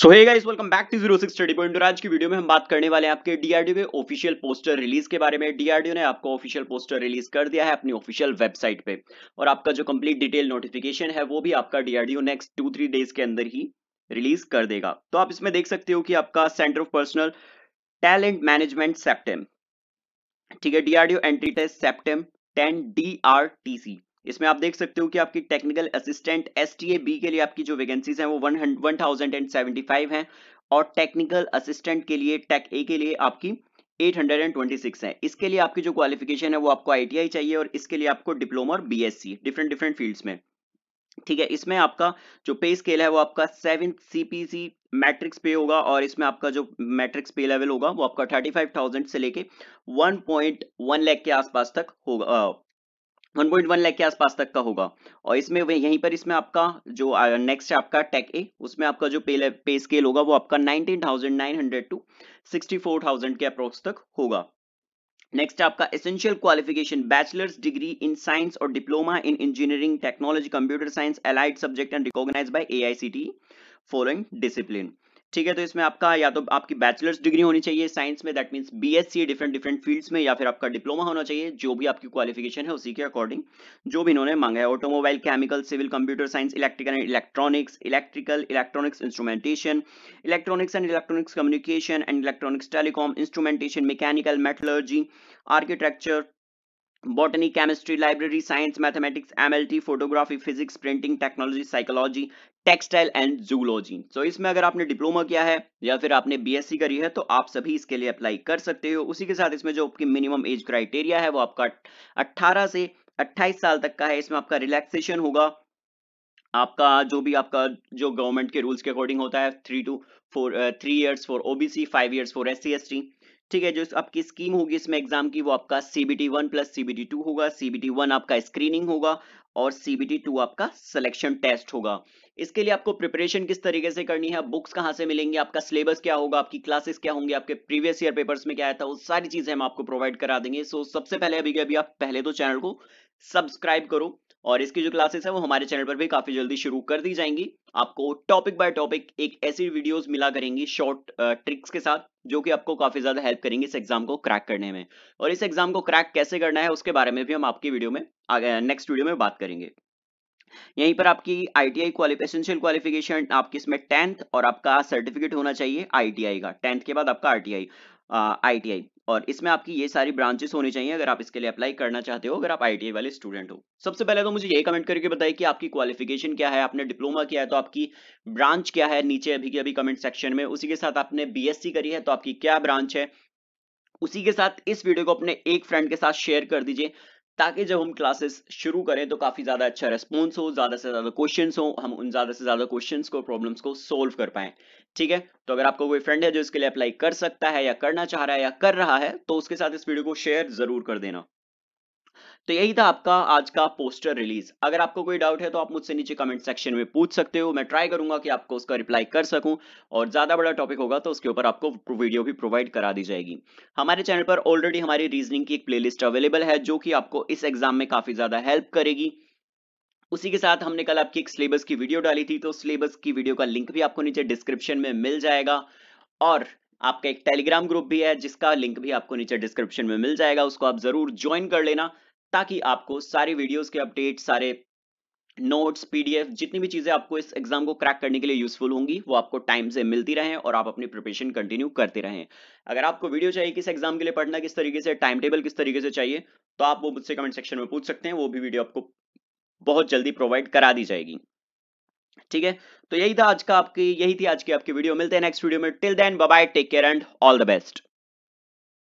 so hey guys welcome back to zero six study point और आज की video में हम बात करने वाले हैं आपके डीआरडीओ के ऑफिशियल पोस्टर रिलीज के बारे में डीआरडीओ ने आपको ऑफिशियल पोस्टर रिलीज कर दिया है अपनी ऑफिशियल वेबसाइट पे और आपका जो कंप्लीट डिटेल नोटिफिकेशन है वो भी आपका DRDO next two three days के अंदर ही रिलीज कर देगा तो आप इसमें देख सकते हो कि आपका centre of personnel talent management CEPTAM ठीक है DRDO entry test CEPTAM ten D R T C इसमें आप देख सकते हो कि आपकी टेक्निकल असिस्टेंट एस बी के लिए आपकी जो वैकेंसीज हैं वो one one thousand and seventy five है और टेक्निकल असिस्टेंट के लिए टेक ए के लिए आपकी 826 है इसके लिए आपकी जो क्वालिफिकेशन है वो आपको आईटीआई चाहिए और इसके लिए आपको डिप्लोमा और बीएससी डिफरेंट डिफरेंट फील्ड्स में ठीक है इसमें आपका जो पे स्केल है वो आपका सेवन सीपीसी मैट्रिक्स पे होगा और इसमें आपका जो मैट्रिक्स पे लेवल होगा वो आपका थर्टी फाइव थाउजेंड से लेके वन पॉइंट वन लैख के आसपास तक होगा 1.1 लाख के आसपास तक का होगा और इसमें यहीं पर इसमें आपका जो नेक्स्ट है आपका टेक ए उसमें आपका जो पे, पे स्केल होगा वो आपका 19,900 टू 64,000 के अप्रोक्स तक होगा नेक्स्ट आपका essential qualification bachelors degree in science और diploma in engineering technology computer science allied subject and recognise by AICTE following discipline ठीक है तो इसमें आपका या तो आपकी बैचलर्स डिग्री होनी चाहिए साइंस में that means BSc different different fields में या फिर आपका डिप्लोमा होना चाहिए जो भी आपकी क्वालिफिकेशन है उसी के अकॉर्डिंग जो भी इन्होंने मांगा है automobile chemical civil computer science electrical and electronics electrical electronics instrumentation electronics and electronics communication and electronics telecom instrumentation mechanical metallurgy architecture botany chemistry library science mathematics MLT photography physics printing technology psychology textile and zoology so इसमें अगर आपने diploma किया है या फिर आपने BSc करी है तो आप सभी इसके लिए अप्लाई कर सकते हो उसी के साथ इसमें जो आपकी मिनिमम एज क्राइटेरिया है वो आपका 18 से 28 साल तक का है इसमें आपका रिलैक्सेशन होगा आपका जो भी आपका जो गवर्नमेंट के रूल्स के अकॉर्डिंग होता है three two four three years for OBC five years for S C ठीक है जो आपकी स्कीम होगी इसमें एग्जाम की वो आपका CBT one plus CBT two होगा सीबीटी वन आपका स्क्रीनिंग होगा और सीबीटी टू आपका सिलेक्शन टेस्ट होगा इसके लिए आपको प्रिपरेशन किस तरीके से करनी है बुक्स कहाँ से मिलेंगे आपका सिलेबस क्या होगा आपकी क्लासेस क्या होंगी आपके प्रीवियस ईयर पेपर्स में क्या आया था वो सारी चीजें हम आपको प्रोवाइड करा देंगे सो सबसे पहले अभी अभी आप पहले तो चैनल को सब्सक्राइब करो और इसकी जो क्लासेस है वो हमारे चैनल पर भी काफी जल्दी शुरू कर दी जाएंगी आपको टॉपिक बाय टॉपिक एक ऐसी वीडियोस मिला करेंगी शॉर्ट ट्रिक्स के साथ जो कि आपको काफी ज्यादा हेल्प करेंगे इस एग्जाम को क्रैक करने में और इस एग्जाम को क्रैक कैसे करना है उसके बारे में भी हम आपकी वीडियो में नेक्स्ट वीडियो में बात करेंगे यहीं पर आपकी आईटीआई एसेंशियल क्वालिफिकेशन आपकी इसमें टेंथ और आपका सर्टिफिकेट होना चाहिए आईटीआई का टेंथ के बाद आपका आरटीआई आईटीआई और इसमें आपकी ये सारी ब्रांचेस होनी चाहिए अगर आप इसके लिए अप्लाई करना चाहते हो अगर आप आईटीआई वाले स्टूडेंट हो सबसे पहले तो मुझे ये कमेंट करके बताइए कि आपकी क्वालिफिकेशन क्या है आपने डिप्लोमा किया है तो आपकी ब्रांच क्या है नीचे अभी की अभी कमेंट सेक्शन में उसी के साथ आपने बीएससी करी है तो आपकी क्या ब्रांच है उसी के साथ इस वीडियो को अपने एक फ्रेंड के साथ शेयर कर दीजिए ताकि जब हम क्लासेस शुरू करें तो काफ़ी ज़्यादा अच्छा रेस्पॉन्स हो ज़्यादा से ज़्यादा क्वेश्चन हो हम उन ज़्यादा से ज़्यादा क्वेश्चन को प्रॉब्लम्स को सोल्व कर पाए ठीक है तो अगर आपका कोई फ्रेंड है जो इसके लिए अप्लाई कर सकता है या करना चाह रहा है या कर रहा है तो उसके साथ इस वीडियो को शेयर ज़रूर कर देना तो यही था आपका आज का पोस्टर रिलीज अगर आपको कोई डाउट है तो आप मुझसे नीचे कमेंट सेक्शन में पूछ सकते हो मैं ट्राई करूंगा कि आपको उसका रिप्लाई कर सकूं और ज्यादा बड़ा टॉपिक होगा तो उसके ऊपर आपको वीडियो भी प्रोवाइड करा दी जाएगी हमारे चैनल पर ऑलरेडी हमारी रीजनिंग की एक प्ले अवेलेबल है जो कि आपको इस एग्जाम में काफी ज्यादा हेल्प करेगी उसी के साथ हमने कल आपकी एक सिलेबस की वीडियो डाली थी तो सिलेबस की वीडियो का लिंक भी आपको नीचे डिस्क्रिप्शन में मिल जाएगा और आपका एक टेलीग्राम ग्रुप भी है जिसका लिंक भी आपको नीचे डिस्क्रिप्शन में मिल जाएगा उसको आप जरूर ज्वाइन कर लेना ताकि आपको सारी वीडियोस के अपडेट सारे नोट्स पीडीएफ जितनी भी चीजें आपको इस एग्जाम को क्रैक करने के लिए यूजफुल होंगी वो आपको टाइम से मिलती रहें और आप अपनी प्रिपरेशन कंटिन्यू करते रहें अगर आपको वीडियो चाहिए किस एग्जाम के लिए पढ़ना किस तरीके से टाइम टेबल किस तरीके से चाहिए तो आप वो मुझसे कमेंट सेक्शन में पूछ सकते हैं वो भी वीडियो आपको बहुत जल्दी प्रोवाइड करा दी जाएगी ठीक है तो यही था आज का आपकी यही थी आज की आपकी वीडियो मिलते हैं नेक्स्ट वीडियो में till then bye take care and all the best